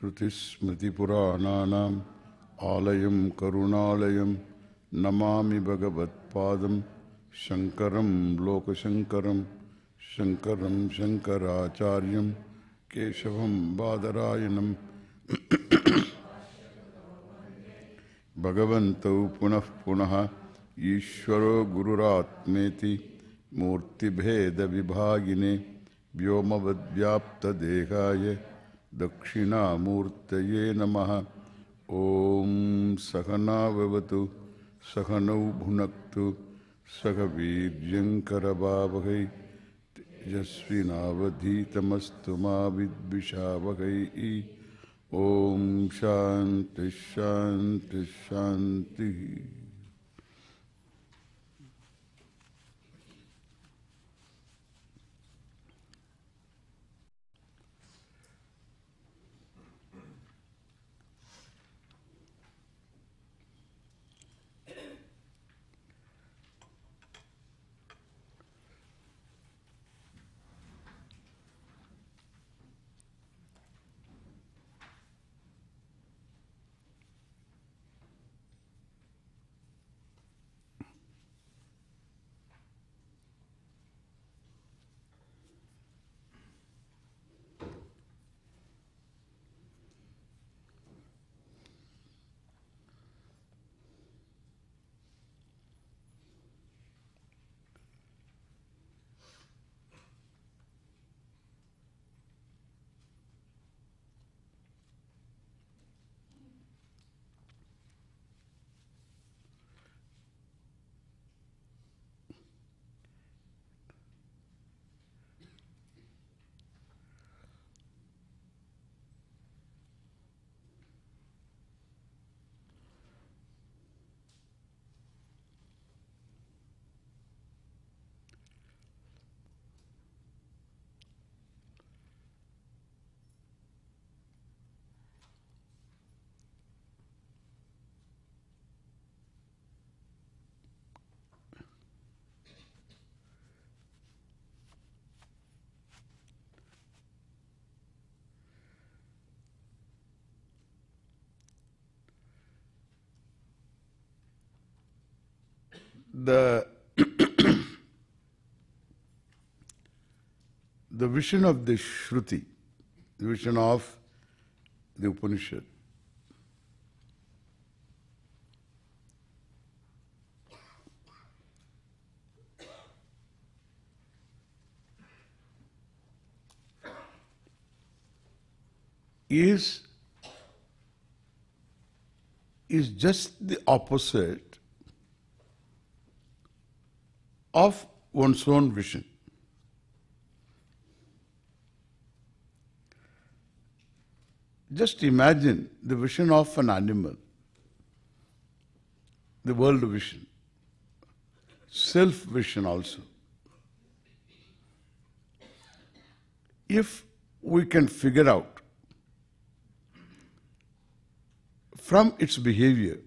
श्रुतिस्मृतिपुराणानाम् आलयं करुणालयं नमामि भगवत्पादं शङ्करं लोकशङ्करं शङ्करं शङ्कराचार्यं केशवं बादरायणं भगवन्तौ पुनः पुनः ईश्वरो गुरुरात्मेति मूर्तिभेदविभागिने व्योमवद्व्याप्तदेहाय दक्षिणामूर्तये नम ओ सहनावतु सहनौ भुनक्तु सहवीर्यङ्करवावहै तेजस्विनावधीतमस्तु मा विद्विषावहैः ॐ शान्तिः शान्तिः शान्तिः the the vision of the Shruti, the vision of the Upanishad. is is just the opposite of one's own vision. Just imagine the vision of an animal, the world vision, self vision also. If we can figure out from its behavior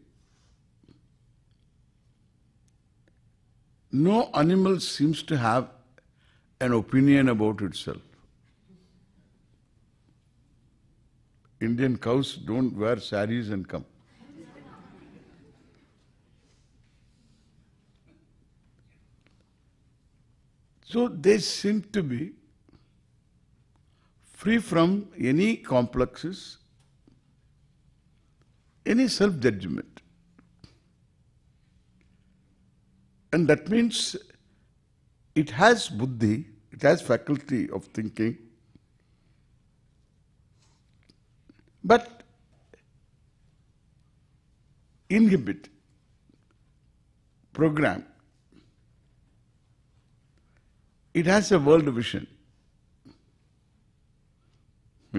no animal seems to have an opinion about itself. Indian cows don't wear saris and come. So they seem to be free from any complexes, any self-judgment. And that means it has buddhi, it has faculty of thinking, but inhibit, program. It has a world vision.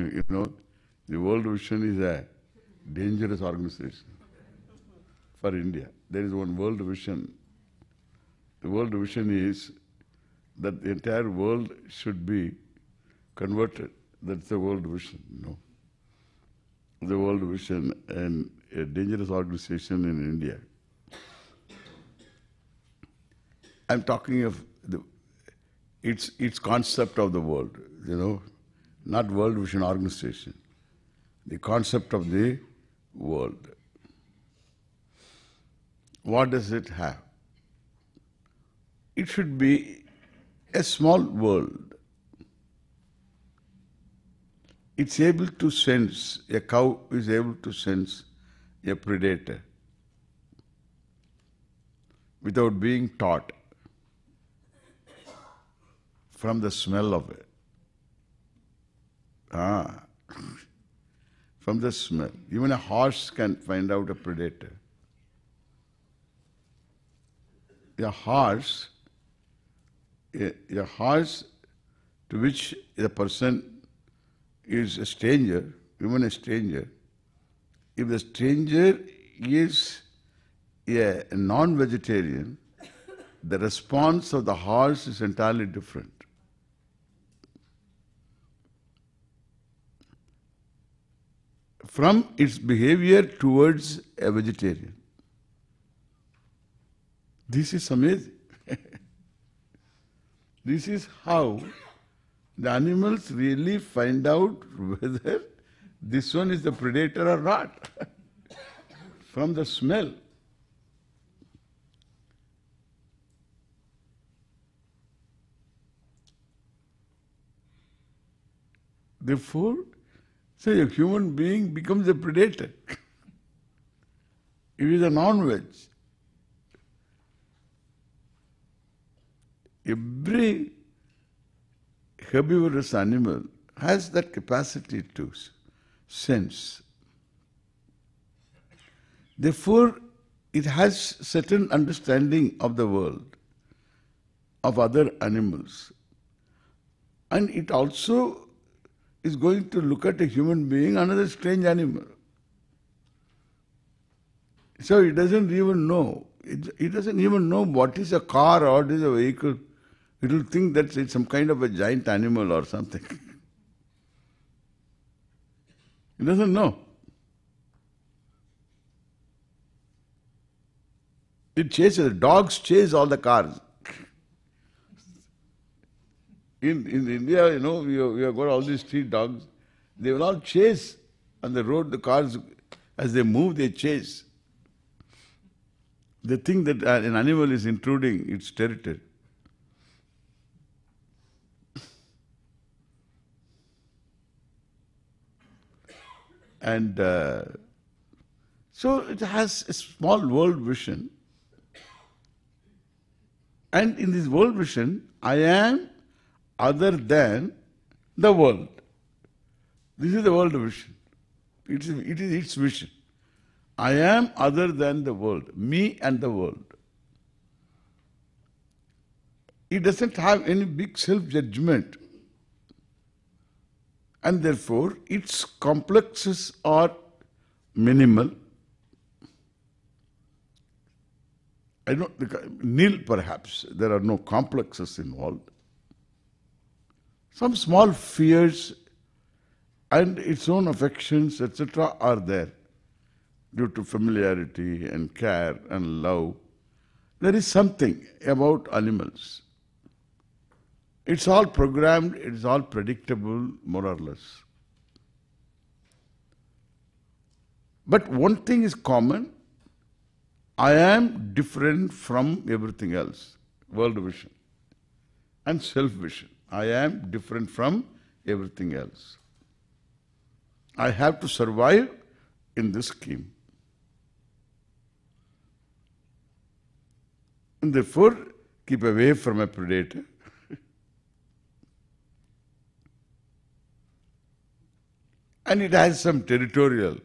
You know, the world vision is a dangerous organization for India. There is one world vision the world vision is that the entire world should be converted. That's the world vision, no? The world vision and a dangerous organization in India. I'm talking of the, its, its concept of the world, you know, not world vision organization. The concept of the world. What does it have? it should be a small world. It's able to sense, a cow is able to sense a predator without being taught from the smell of it. Ah, from the smell. Even a horse can find out a predator. A horse a, a to which the person is a stranger, even a stranger, if the stranger is a non-vegetarian, the response of the horse is entirely different. From its behavior towards a vegetarian. This is amazing. This is how the animals really find out whether this one is the predator or not from the smell. Therefore, say a human being becomes a predator. it is a non-veg, every herbivorous animal has that capacity to sense. Therefore, it has certain understanding of the world, of other animals. And it also is going to look at a human being, another strange animal. So it doesn't even know. It, it doesn't even know what is a car, or what is a vehicle, it will think that it's some kind of a giant animal or something. it doesn't know. It chases, dogs chase all the cars. In, in India, you know, we have, we have got all these street dogs. They will all chase on the road, the cars, as they move, they chase. They think that uh, an animal is intruding its territory. And uh, so it has a small world vision. And in this world vision, I am other than the world. This is the world vision. It is, it is its vision. I am other than the world, me and the world. It doesn't have any big self judgment and therefore its complexes are minimal. I don't, nil perhaps, there are no complexes involved. Some small fears and its own affections, etc., are there due to familiarity and care and love. There is something about animals. It's all programmed, it's all predictable, more or less. But one thing is common I am different from everything else. World vision and self vision. I am different from everything else. I have to survive in this scheme. And therefore, keep away from a predator And it has some territorial.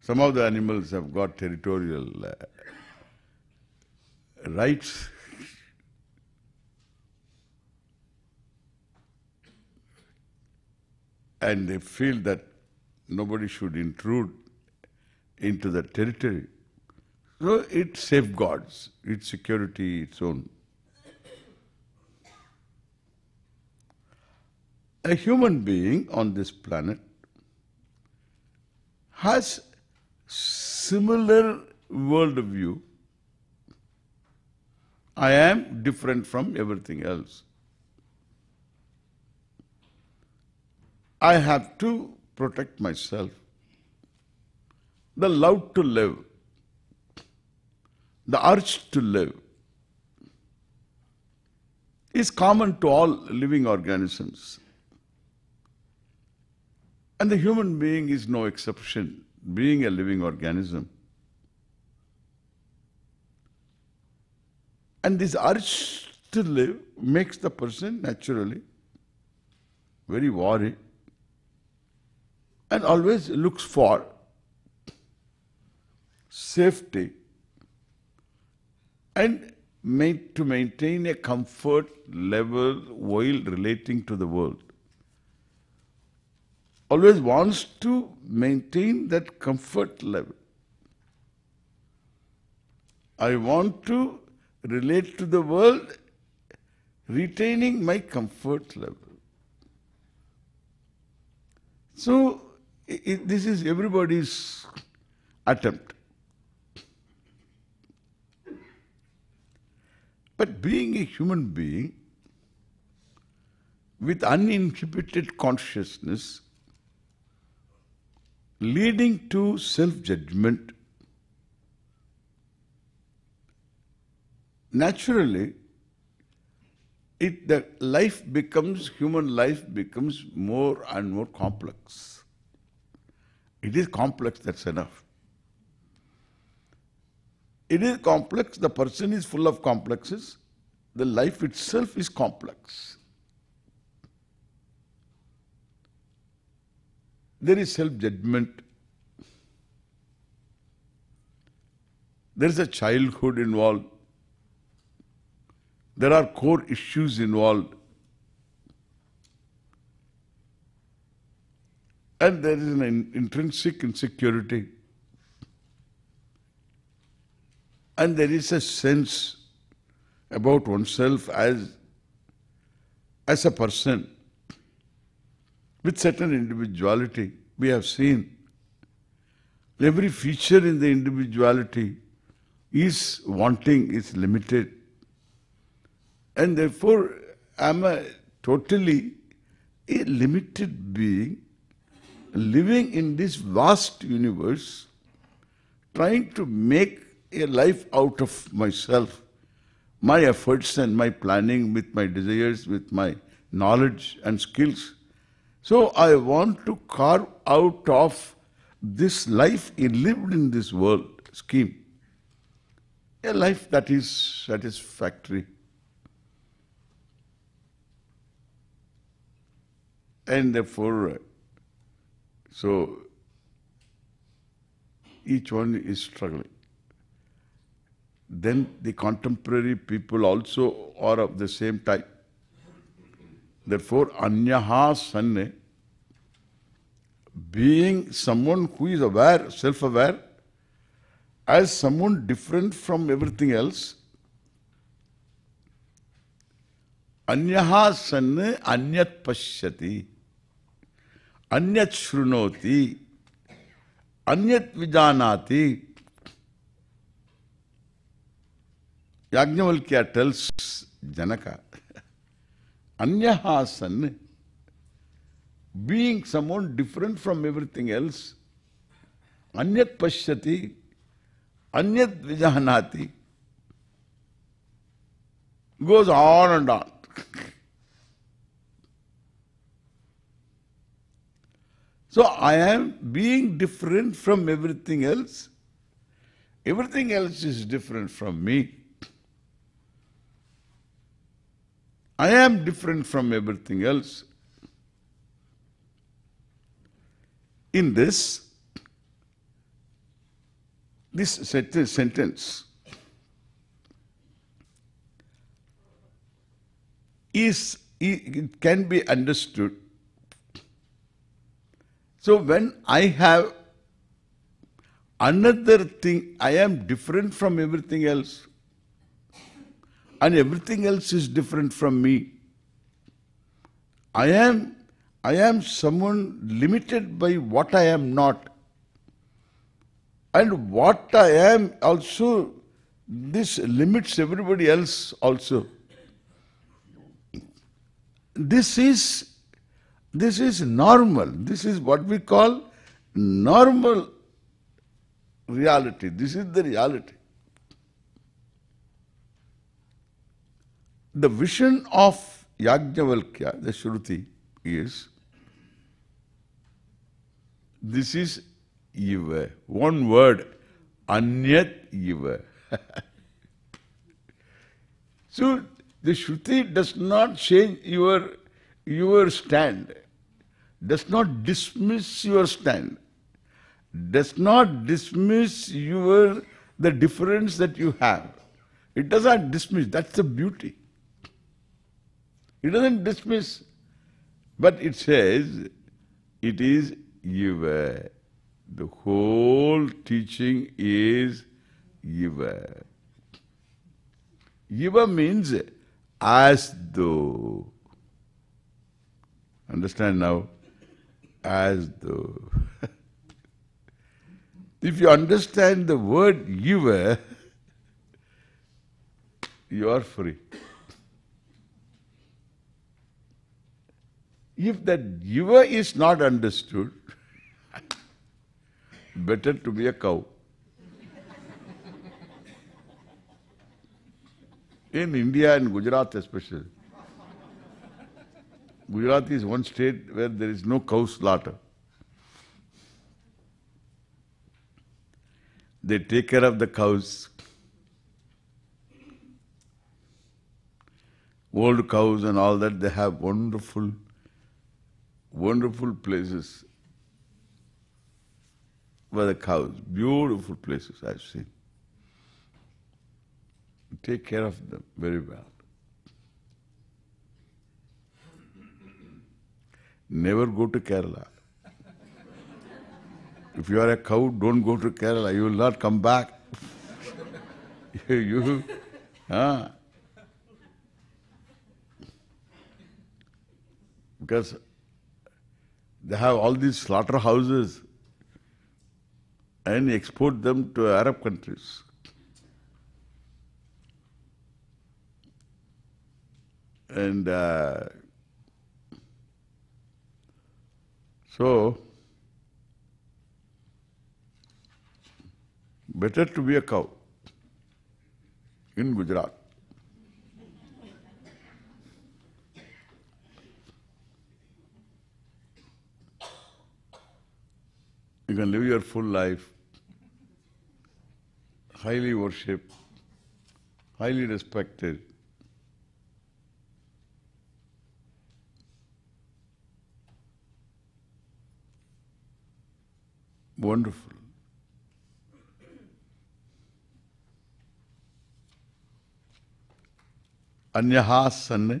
Some of the animals have got territorial uh, rights. and they feel that nobody should intrude into the territory. So it safeguards its security, its own. A human being on this planet has similar world view. I am different from everything else. I have to protect myself. The love to live, the urge to live is common to all living organisms. And the human being is no exception, being a living organism. And this urge to live makes the person naturally very worried and always looks for safety and to maintain a comfort level while relating to the world always wants to maintain that comfort level. I want to relate to the world retaining my comfort level. So, it, this is everybody's attempt. But being a human being with uninhibited consciousness leading to self-judgment. Naturally, it the life becomes, human life becomes more and more complex. It is complex, that's enough. It is complex, the person is full of complexes, the life itself is complex. There is self-judgment. There is a childhood involved. There are core issues involved. And there is an intrinsic insecurity. And there is a sense about oneself as, as a person with certain individuality. We have seen every feature in the individuality is wanting, is limited. And therefore, I am a totally a limited being living in this vast universe, trying to make a life out of myself, my efforts and my planning with my desires, with my knowledge and skills. So I want to carve out of this life lived in this world scheme a life that is satisfactory. And therefore, so each one is struggling. Then the contemporary people also are of the same type. Therefore, anyaha sanne being someone who is aware, self-aware, as someone different from everything else, anyaha sanne anyat pashyati, anyat shrunoti, anyat vijanati. Yajnavalkya tells Janaka, anyaha sanne being someone different from everything else, anyat pashyati, anyat vijahanati, goes on and on. so I am being different from everything else. Everything else is different from me. I am different from everything else. in this, this sentence is it can be understood. So when I have another thing, I am different from everything else. And everything else is different from me. I am I am someone limited by what I am not. And what I am also, this limits everybody else also. This is, this is normal. This is what we call normal reality. This is the reality. The vision of Yajnavalkya, the Shruti, is this is iva. One word, anyat iva. so the Shruti does not change your your stand, does not dismiss your stand, does not dismiss your the difference that you have. It does not dismiss. That's the beauty. It doesn't dismiss. But it says, it is Yiva. The whole teaching is Yiva. Yiva means as though. Understand now? As though. if you understand the word Yiva, you are free. If that giver is not understood, better to be a cow. In India and Gujarat especially, Gujarat is one state where there is no cow slaughter. They take care of the cows. Old cows and all that, they have wonderful wonderful places were the cows, beautiful places I've seen. Take care of them very well. Never go to Kerala. If you are a cow, don't go to Kerala. You will not come back. you, you huh? because they have all these slaughterhouses and export them to Arab countries. And uh, so, better to be a cow in Gujarat. You can live your full life, highly worshipped, highly respected. Wonderful. अन्यहा सन्न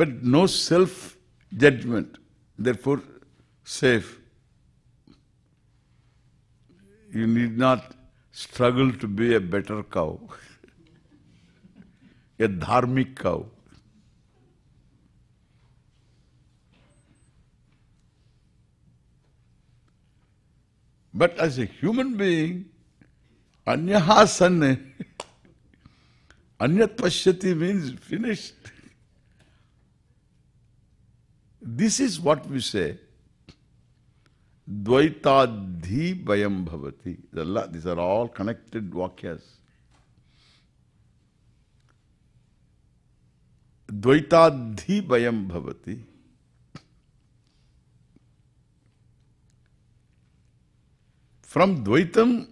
but no self-judgment, therefore safe. You need not struggle to be a better cow, a dharmic cow. But as a human being, anyaha sanne, anyat means finished. This is what we say. Dvaitadhi Bayam Bhavati. These are all connected Vakyas. Dvaitadhi Bayam Bhavati. From Dvaitam,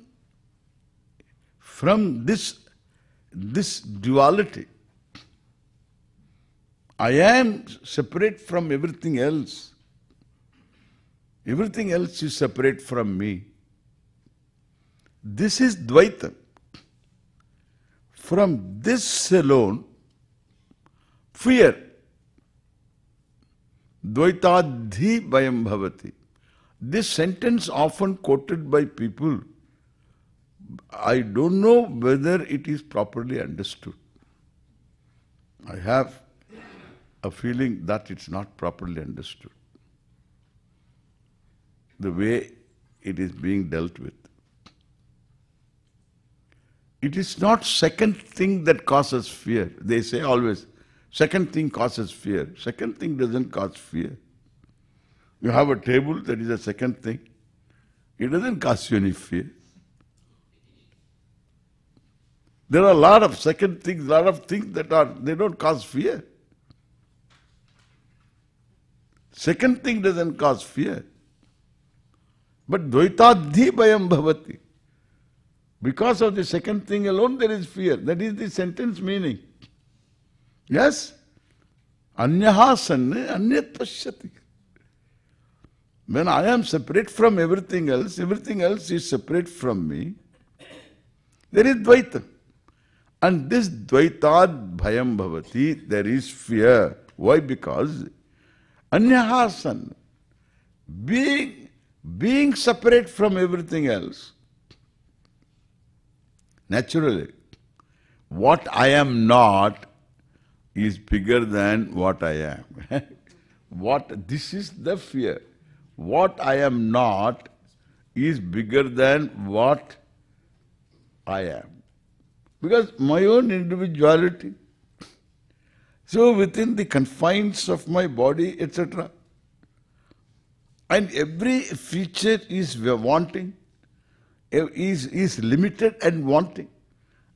from this, this duality, I am separate from everything else. Everything else is separate from me. This is Dvaita. From this alone, fear. Dvaitadhi Vayam Bhavati. This sentence often quoted by people, I don't know whether it is properly understood. I have a feeling that it's not properly understood. The way it is being dealt with. It is not second thing that causes fear. They say always, second thing causes fear. Second thing doesn't cause fear. You have a table, that is a second thing. It doesn't cause you any fear. There are a lot of second things, a lot of things that are, they don't cause fear. Second thing doesn't cause fear. But dvaitadhi bhayam bhavati. Because of the second thing alone there is fear. That is the sentence meaning. Yes? Anyaha sanne When I am separate from everything else, everything else is separate from me, there is dvaita. And this dvaitad bhayam bhavati, there is fear. Why? Because Anyahasan, being, being separate from everything else. Naturally, what I am not is bigger than what I am. what This is the fear. What I am not is bigger than what I am. Because my own individuality so within the confines of my body, etc. And every feature is wanting, is, is limited and wanting.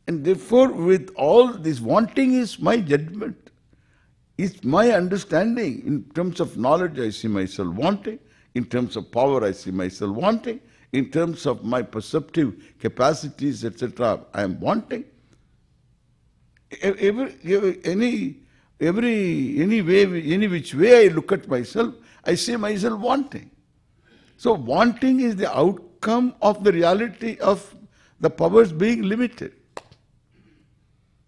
And therefore with all this wanting is my judgment. is my understanding. In terms of knowledge, I see myself wanting. In terms of power, I see myself wanting. In terms of my perceptive capacities, etc., I am wanting. Every, every, any every, any way, any which way I look at myself, I see myself wanting. So wanting is the outcome of the reality of the powers being limited.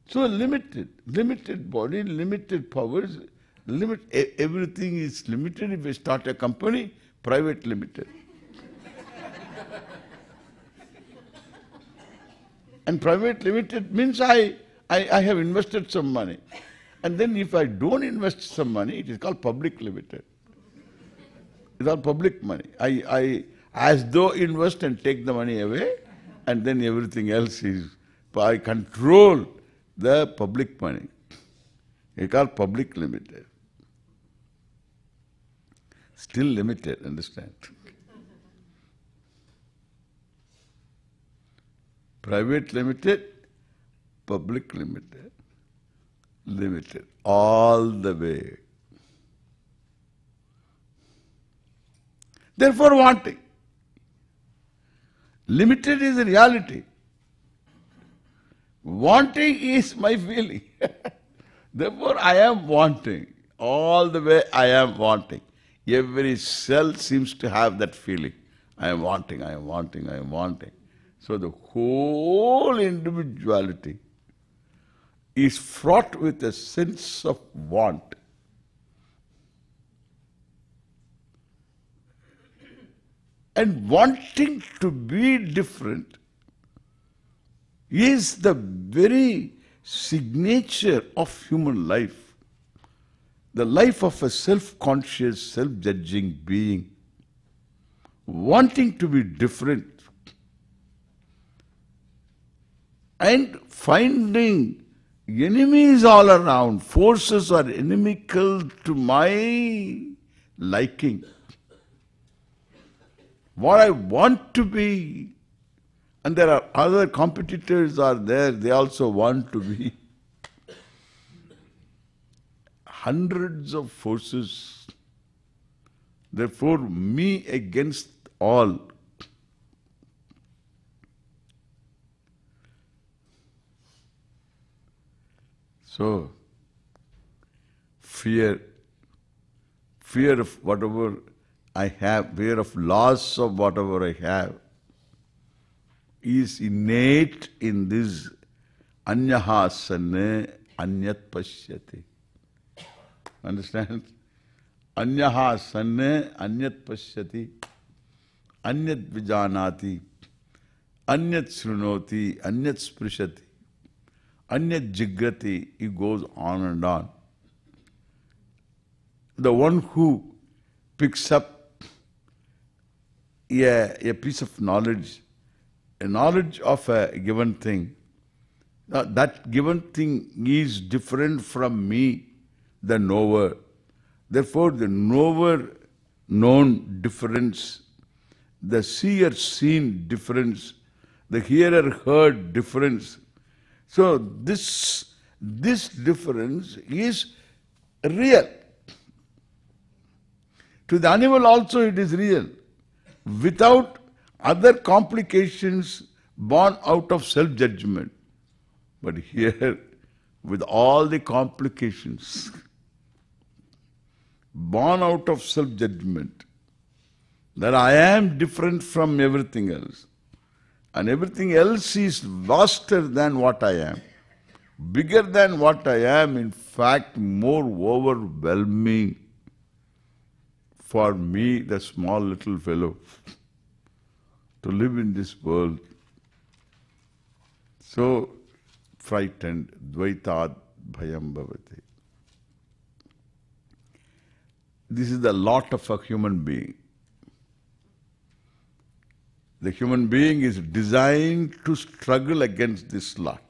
So limited, limited body, limited powers, limit everything is limited. If I start a company, private limited. and private limited means I, I, I have invested some money. And then if I don't invest some money, it is called public limited. It's all public money. I, I as though invest and take the money away, and then everything else is, I control the public money. It's called public limited. Still limited, understand? Private limited, public limited limited all the way. Therefore, wanting. Limited is reality. Wanting is my feeling. Therefore, I am wanting. All the way I am wanting. Every cell seems to have that feeling. I am wanting, I am wanting, I am wanting. So the whole individuality is fraught with a sense of want. And wanting to be different is the very signature of human life. The life of a self-conscious, self-judging being. Wanting to be different and finding enemies all around, forces are inimical to my liking. What I want to be, and there are other competitors are there, they also want to be. Hundreds of forces. Therefore, me against all So, fear, fear of whatever I have, fear of loss of whatever I have, is innate in this anyahasana anyat pasyati. Understand? Anyahasana anyat pasyati, anyat vijanati, anyat srunoti, anyat sprishati. Anya Jigrati, it goes on and on. The one who picks up a, a piece of knowledge, a knowledge of a given thing, now that given thing is different from me, the knower. Therefore, the knower known difference, the seer seen difference, the hearer heard difference, so this, this difference is real. To the animal also it is real, without other complications born out of self-judgment. But here, with all the complications, born out of self-judgment, that I am different from everything else and everything else is vaster than what I am, bigger than what I am, in fact, more overwhelming for me, the small little fellow, to live in this world. So frightened, dvaitad bhayam bhavati. This is the lot of a human being. The human being is designed to struggle against this lot.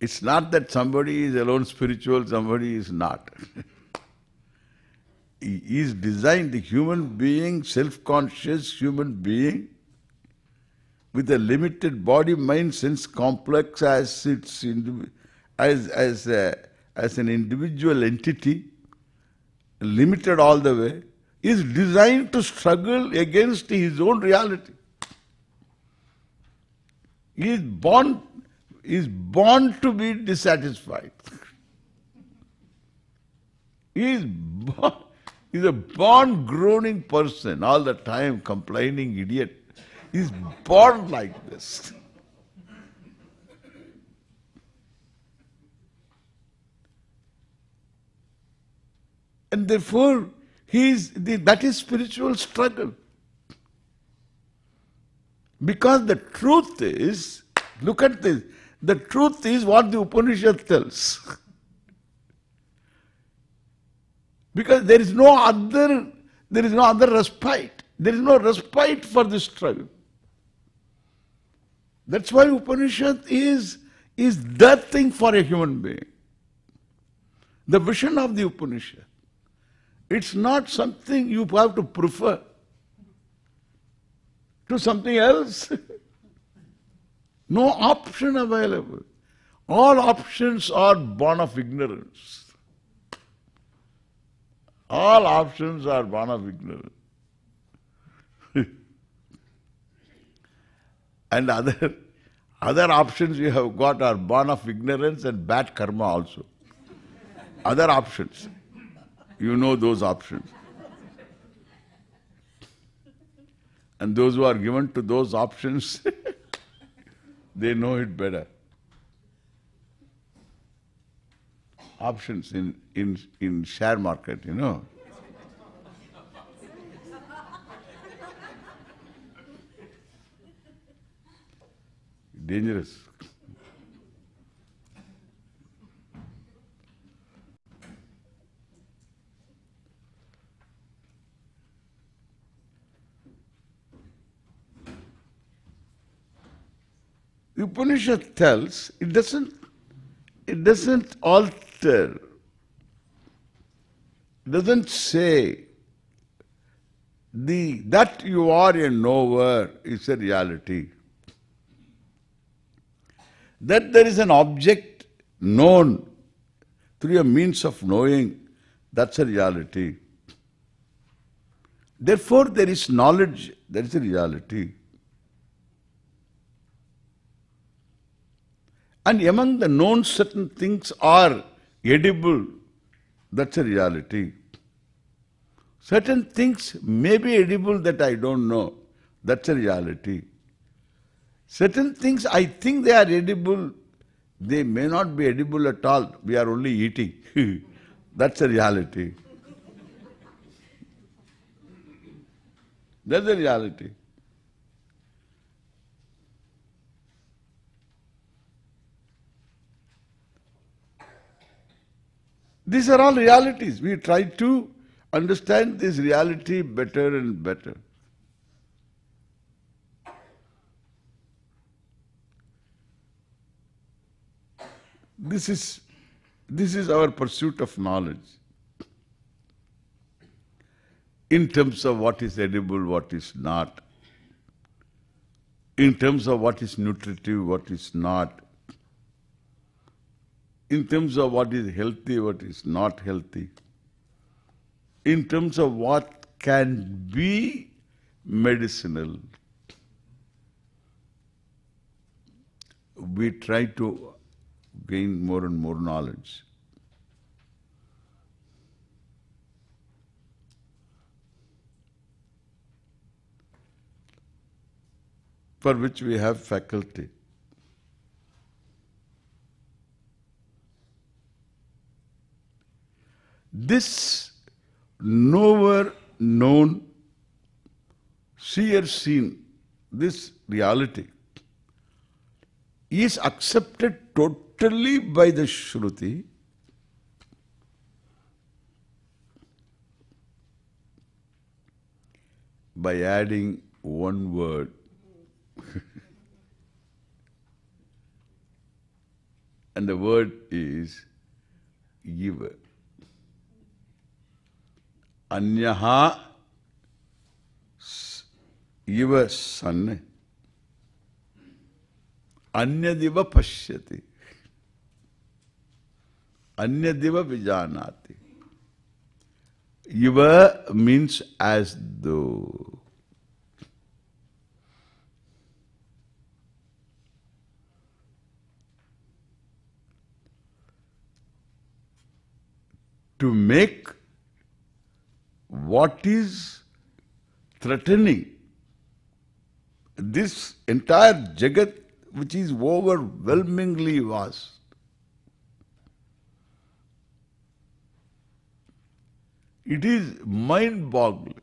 It's not that somebody is alone spiritual, somebody is not. he is designed, the human being, self-conscious human being, with a limited body, mind, sense complex as its as as a, as an individual entity, limited all the way is designed to struggle against his own reality. He is born, is born to be dissatisfied. he is born, he's a born groaning person, all the time complaining idiot. He's born like this. And therefore, He's the, that is spiritual struggle. Because the truth is, look at this, the truth is what the Upanishad tells. because there is no other, there is no other respite. There is no respite for this struggle. That's why Upanishad is, is that thing for a human being. The vision of the Upanishad. It's not something you have to prefer to something else. no option available. All options are born of ignorance. All options are born of ignorance. and other other options you have got are born of ignorance and bad karma also. other options. You know those options. And those who are given to those options, they know it better. Options in, in, in share market, you know. Dangerous. Upanishad tells, it doesn't, it doesn't alter, doesn't say the that you are a knower is a reality. That there is an object known through a means of knowing, that's a reality. Therefore, there is knowledge, that is a reality. And among the known certain things are edible. That's a reality. Certain things may be edible that I don't know. That's a reality. Certain things I think they are edible, they may not be edible at all. We are only eating. That's a reality. That's a reality. These are all realities. We try to understand this reality better and better. This is, this is our pursuit of knowledge in terms of what is edible, what is not, in terms of what is nutritive, what is not, in terms of what is healthy, what is not healthy, in terms of what can be medicinal, we try to gain more and more knowledge. for which we have faculty. This nowhere known, seer seen, this reality is accepted totally by the Shruti by adding one word. and the word is giver. Anyaha, your son, Anyadiva Pashyati, Anyadiva Vijanati. Iva means as though. To make what is threatening this entire Jagat which is overwhelmingly vast. It is mind-boggling.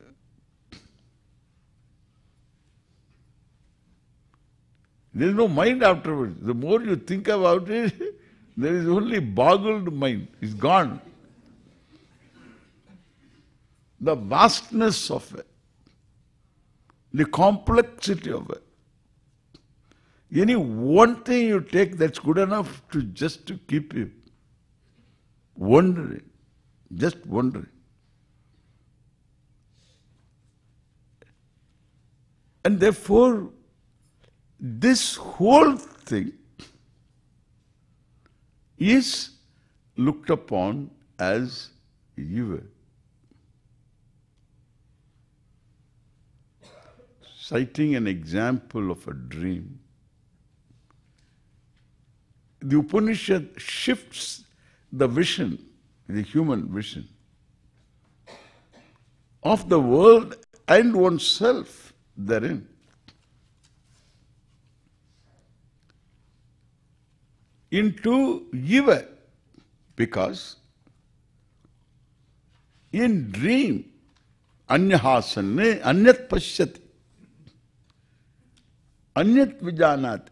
There is no mind afterwards. The more you think about it, there is only boggled mind. It's gone the vastness of it, the complexity of it. Any one thing you take that's good enough to just to keep you wondering, just wondering. And therefore, this whole thing is looked upon as evil. citing an example of a dream, the Upanishad shifts the vision, the human vision, of the world and oneself therein. into giver because in dream अन्यहासन्ने anyat पश्यति Anyat vijanat.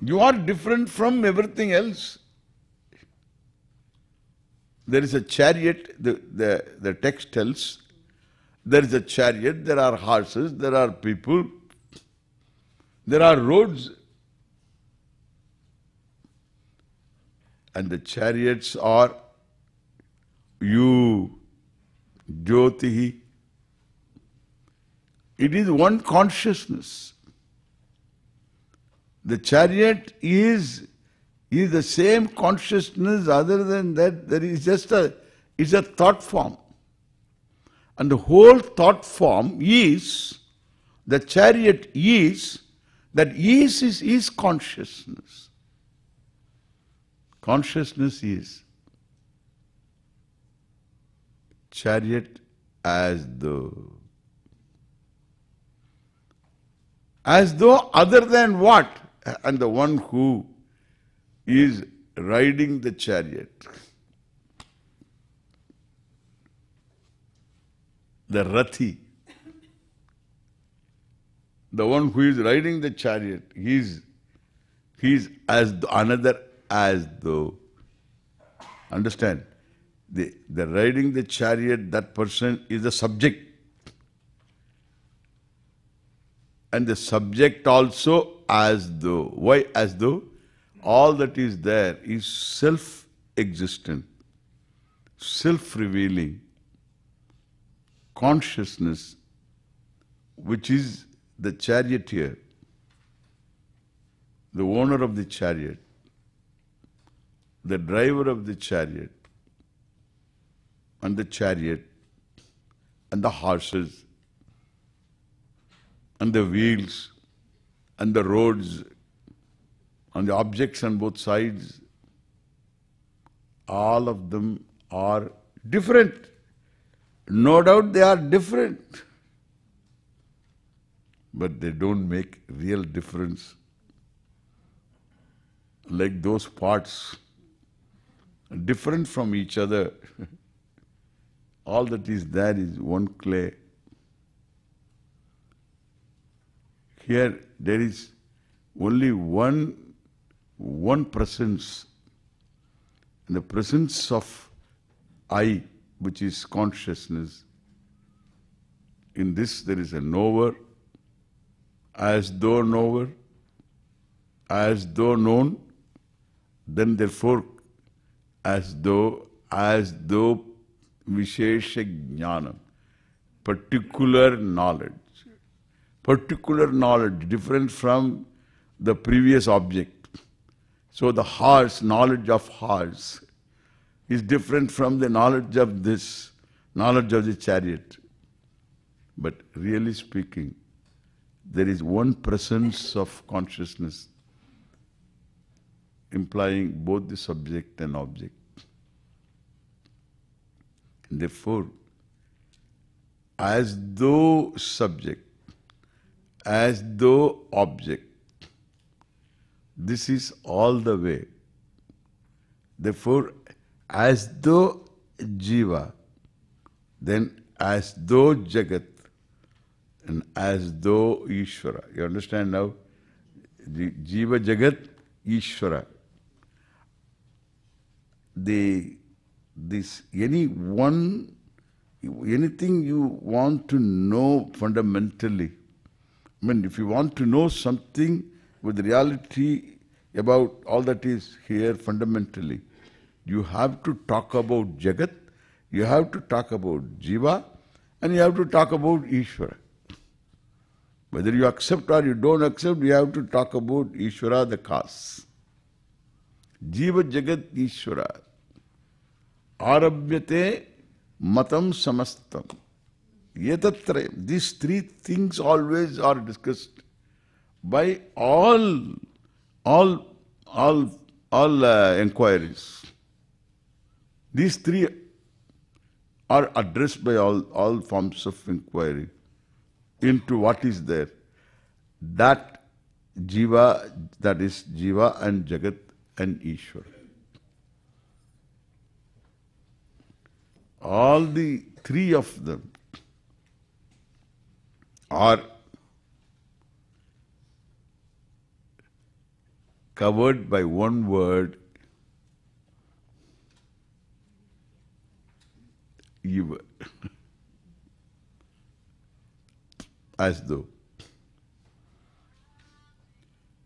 You are different from everything else. There is a chariot, the, the, the text tells. There is a chariot, there are horses, there are people, there are roads. And the chariots are you, Jyotihi, it is one consciousness. The chariot is, is the same consciousness other than that there is just a, is a thought form. And the whole thought form is, the chariot is, that is is, is consciousness. Consciousness is chariot as though. as though other than what? And the one who is riding the chariot. The Rathi. The one who is riding the chariot, he's he's as though, another as though. Understand? The, the riding the chariot, that person is the subject. and the subject also as though. Why as though? All that is there is self-existent, self-revealing consciousness, which is the charioteer, the owner of the chariot, the driver of the chariot, and the chariot, and the horses, and the wheels and the roads and the objects on both sides, all of them are different. No doubt they are different. But they don't make real difference like those parts different from each other. all that is there is one clay. Here there is only one, one presence. And the presence of I, which is consciousness. In this there is a knower, as though knower, as though known, then therefore as though, as though Vishesha Jnana, particular knowledge particular knowledge different from the previous object. So the horse, knowledge of horse, is different from the knowledge of this, knowledge of the chariot. But really speaking, there is one presence of consciousness implying both the subject and object. Therefore, as though subject as though object. This is all the way. Therefore, as though jiva, then as though jagat, and as though Ishvara. You understand now? jiva jagat, Ishvara. The, this, any one, anything you want to know fundamentally, I mean, if you want to know something with reality about all that is here fundamentally, you have to talk about Jagat, you have to talk about Jiva, and you have to talk about Ishvara. Whether you accept or you don't accept, you have to talk about Ishvara, the cause. Jiva Jagat Ishvara. Arabhyate Matam Samastam. Yetatra, these three things always are discussed by all, all, all, all uh, inquiries. These three are addressed by all, all forms of inquiry into what is there. That jiva, that is jiva and jagat and Ishvara. All the three of them are covered by one word you as though.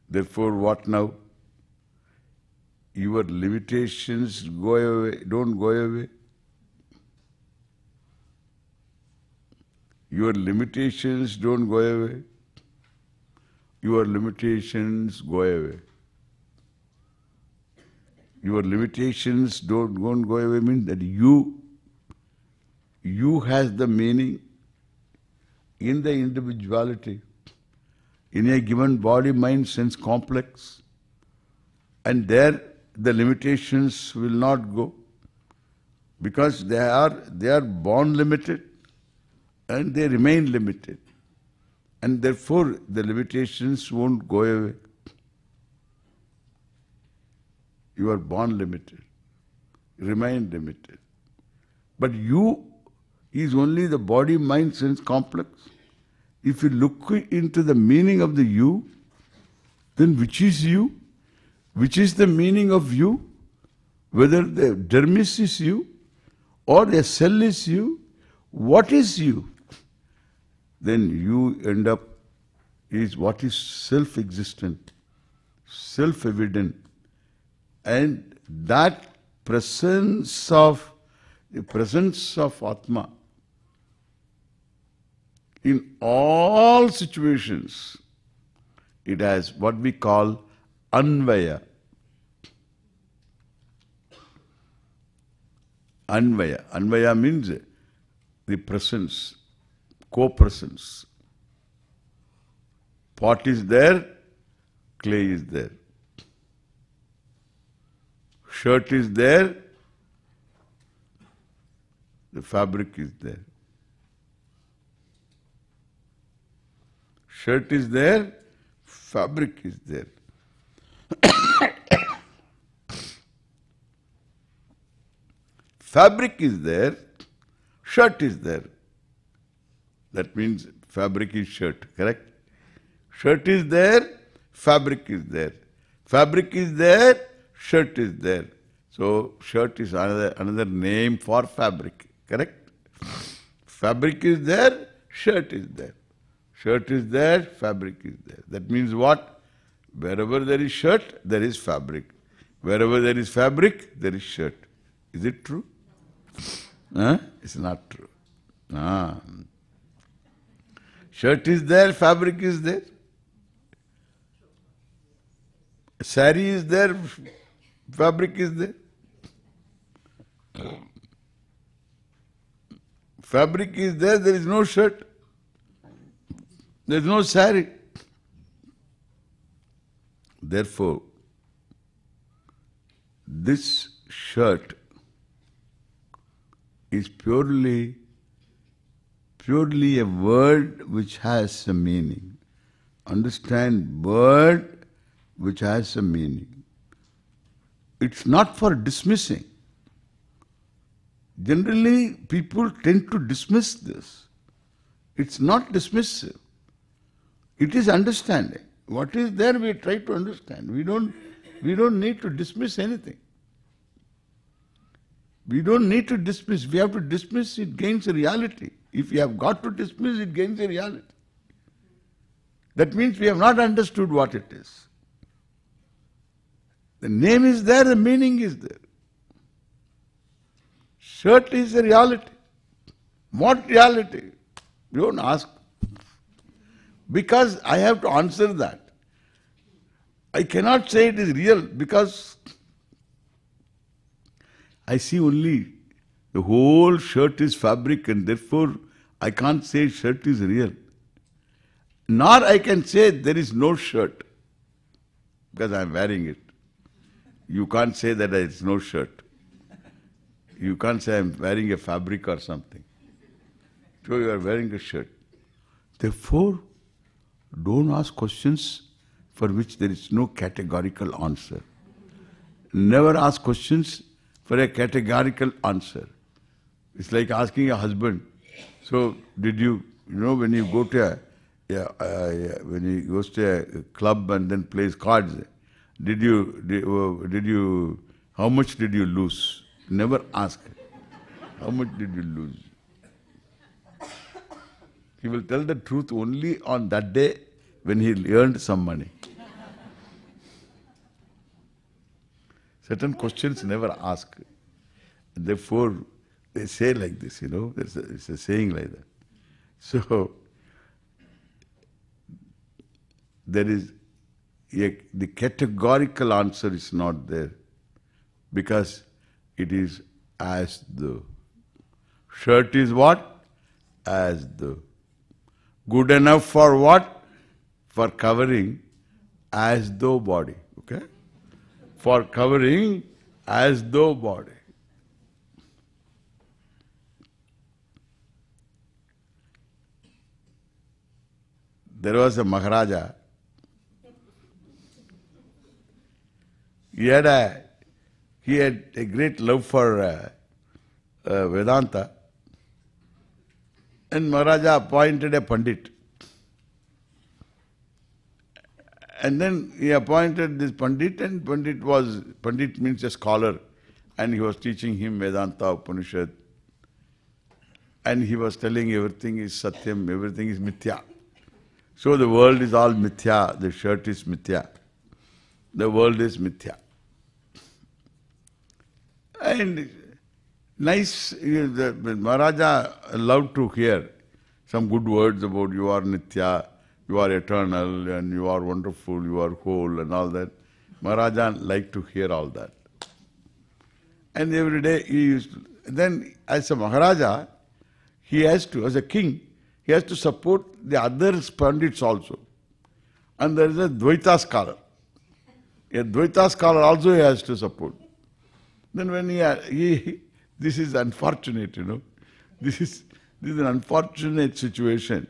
Therefore, what now? Your limitations go away, don't go away. Your limitations don't go away. Your limitations go away. Your limitations don't, will not go away means that you, you has the meaning in the individuality, in a given body, mind, sense complex. And there the limitations will not go because they are, they are born limited and they remain limited. And therefore, the limitations won't go away. You are born limited, remain limited. But you is only the body, mind, sense complex. If you look into the meaning of the you, then which is you? Which is the meaning of you? Whether the dermis is you, or a cell is you, what is you? then you end up is what is self-existent, self-evident, and that presence of the presence of Atma in all situations, it has what we call anvaya. Anvaya. Anvaya means the presence co-presence. Pot is there, clay is there. Shirt is there, the fabric is there. Shirt is there, fabric is there. fabric is there, shirt is there. That means fabric is shirt, correct? Shirt is there, fabric is there. Fabric is there, shirt is there. So shirt is another, another name for fabric, correct? Fabric is there, shirt is there. Shirt is there, fabric is there. That means what? Wherever there is shirt, there is fabric. Wherever there is fabric, there is shirt. Is it true? Huh? It's not true. Ah. Shirt is there, fabric is there. Sari is there, fabric is there. Fabric is there, there is no shirt. There is no sari. Therefore, this shirt is purely purely a word which has a meaning. Understand word which has a meaning. It's not for dismissing. Generally, people tend to dismiss this. It's not dismissive. It is understanding. What is there, we try to understand. We don't, we don't need to dismiss anything. We don't need to dismiss. We have to dismiss, it gains reality. If you have got to dismiss, it gains a reality. That means we have not understood what it is. The name is there, the meaning is there. Certainly, is a reality. What reality? You don't ask. Because I have to answer that. I cannot say it is real because I see only the whole shirt is fabric and therefore I can't say shirt is real. Nor I can say there is no shirt because I am wearing it. You can't say that it's no shirt. You can't say I am wearing a fabric or something. So you are wearing a shirt. Therefore, don't ask questions for which there is no categorical answer. Never ask questions for a categorical answer. It's like asking a husband, so did you, you know, when you go to a, yeah, when he goes to a club and then plays cards, did you, did, uh, did you, how much did you lose? Never ask. How much did you lose? He will tell the truth only on that day when he earned some money. Certain questions never ask. Therefore, they say like this, you know, it's a, it's a saying like that. So there is a, the categorical answer is not there because it is as though. Shirt is what? As though. Good enough for what? For covering as though body. Okay? For covering as though body. there was a Maharaja. He had a, he had a great love for uh, uh, Vedanta. And Maharaja appointed a Pandit. And then he appointed this Pandit and Pandit was, Pandit means a scholar. And he was teaching him Vedanta, Upanishad. And he was telling everything is Satyam, everything is Mithya. So the world is all mithya, the shirt is mithya, the world is mithya. And nice, you know, the Maharaja loved to hear some good words about you are nitya, you are eternal, and you are wonderful, you are whole, and all that. Maharaja liked to hear all that. And every day he used to, then as a Maharaja, he has to, as a king, he has to support the other pundits also. And there is a Dvaita scholar. A Dvaita scholar also he has to support. Then when he, he this is unfortunate, you know. This is, this is an unfortunate situation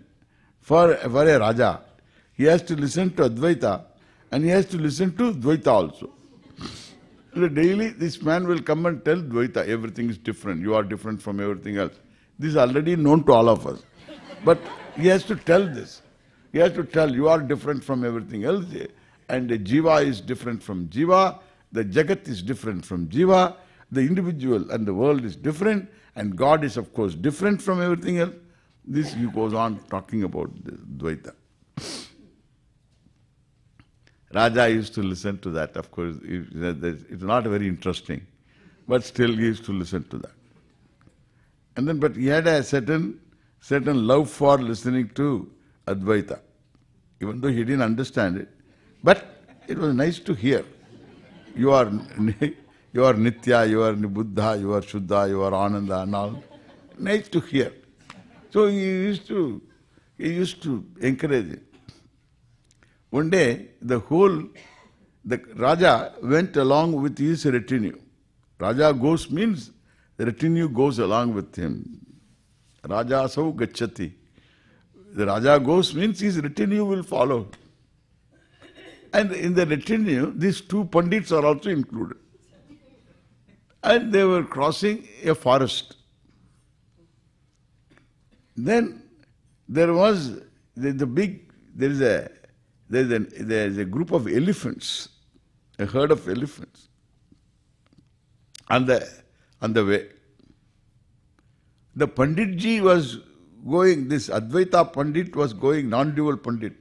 for, for a Raja. He has to listen to Advaita and he has to listen to Dvaita also. Daily, this man will come and tell Dvaita, everything is different. You are different from everything else. This is already known to all of us. But he has to tell this. He has to tell you are different from everything else. And the Jiva is different from Jiva. The Jagat is different from Jiva. The individual and the world is different. And God is, of course, different from everything else. This he goes on talking about the Dvaita. Raja used to listen to that, of course. It's not very interesting. But still he used to listen to that. And then, but he had a certain certain love for listening to Advaita, even though he didn't understand it. But it was nice to hear. You are, you are Nitya, you are Buddha, you are Shuddha, you are Ananda and all. Nice to hear. So he used to, he used to encourage it. One day, the whole, the Raja went along with his retinue. Raja goes means the retinue goes along with him. Rajasav Gachati. The Raja goes means his retinue will follow. And in the retinue, these two Pandits are also included. And they were crossing a forest. Then there was the, the big, there is a there is, an, there is a group of elephants, a herd of elephants on the, on the way. The Panditji was going, this Advaita Pandit was going, non-dual Pandit.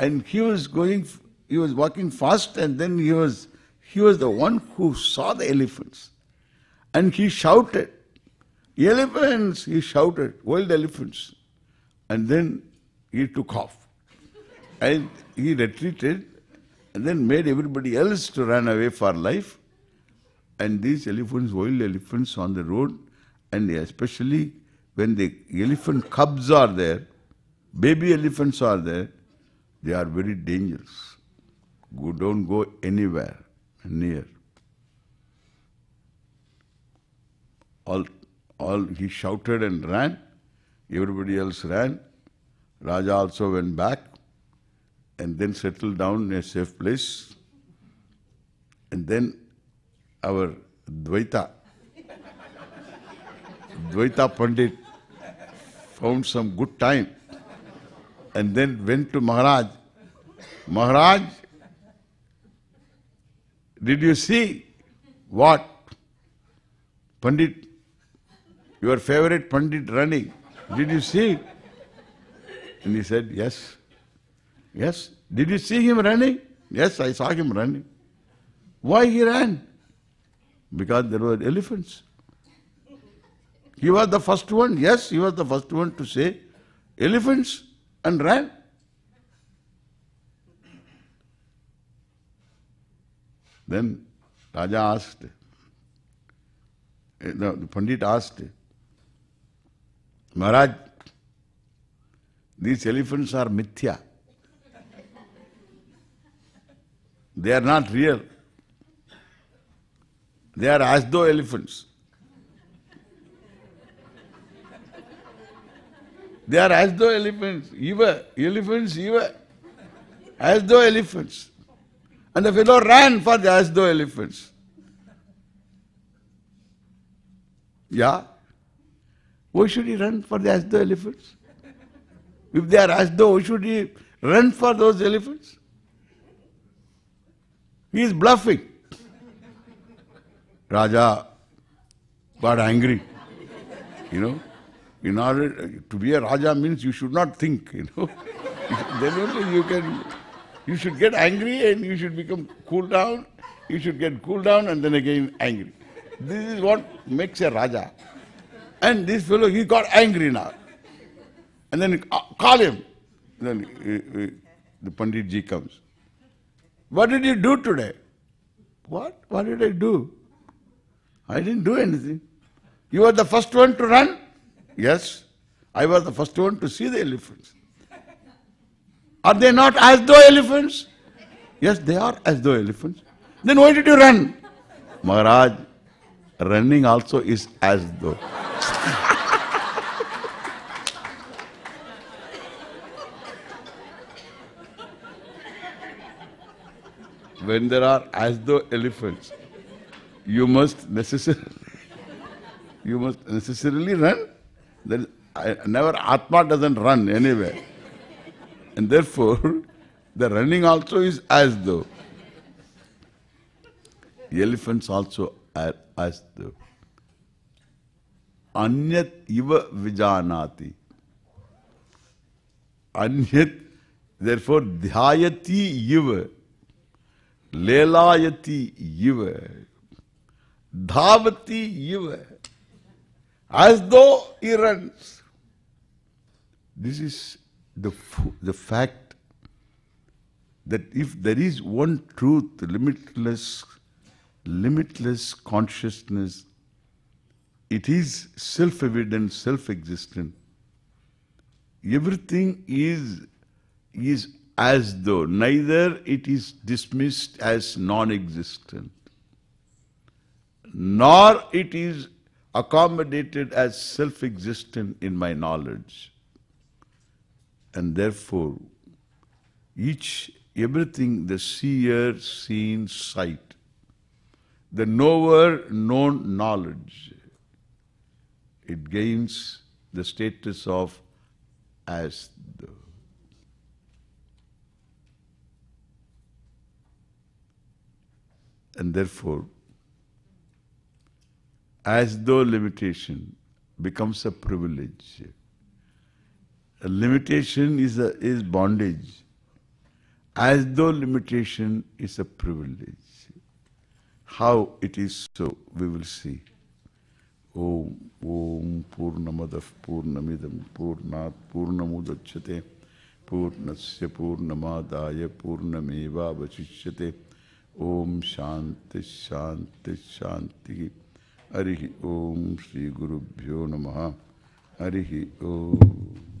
And he was going, he was walking fast and then he was, he was the one who saw the elephants. And he shouted, elephants, he shouted, wild elephants. And then he took off. And he retreated and then made everybody else to run away for life. And these elephants, wild elephants on the road, and especially when the elephant cubs are there, baby elephants are there, they are very dangerous. Go, don't go anywhere near. All, all he shouted and ran. Everybody else ran. Raja also went back and then settled down in a safe place. And then our Dvaita, Dvaita Pandit found some good time and then went to Maharaj. Maharaj, did you see what? Pandit, your favorite Pandit running. Did you see it? And he said, yes. Yes. Did you see him running? Yes, I saw him running. Why he ran? Because there were elephants. He was the first one, yes, he was the first one to say elephants and ran. Then Raja asked, the, eh, the Pandit asked, Maharaj, these elephants are mithya. They are not real. They are as though elephants. They are as though elephants, were elephants, eva, as though elephants. And the fellow ran for the as though elephants. Yeah? Why should he run for the as though elephants? If they are as though, why should he run for those elephants? He is bluffing. Raja got angry, you know in order uh, to be a raja means you should not think you know then only you can you should get angry and you should become cool down you should get cool down and then again angry this is what makes a raja and this fellow he got angry now and then uh, call him then uh, uh, the pandit ji comes what did you do today what what did i do i didn't do anything you were the first one to run Yes, I was the first one to see the elephants. Are they not as though elephants? Yes, they are as though elephants. Then why did you run? Maharaj, running also is as though. when there are as though elephants, you must necessarily you must necessarily run there, I, never Atma doesn't run anywhere. And therefore, the running also is as though. Elephants also are as though. Anyat iva vijanati. Anyat, therefore, dhyayati iva. Lelayati iva. Dhavati iva as though he runs. This is the, the fact that if there is one truth, limitless, limitless consciousness, it is self-evident, self-existent. Everything is, is as though, neither it is dismissed as non-existent, nor it is accommodated as self-existent in my knowledge. And therefore, each, everything, the seer, seen, sight, the knower, known knowledge, it gains the status of as the. And therefore, as though limitation becomes a privilege. A limitation is, a, is bondage. As though limitation is a privilege. How it is so, we will see. Om, Om, Purnamadav, Purnamidam, Purnat, Purnamudachyate, Purnasya, Purnamadaya, Purnameva, Vachishyate, Om Shanti, Shanti, Shanti. Hari ओम श्री गुरुभ्यो नम हरि ओम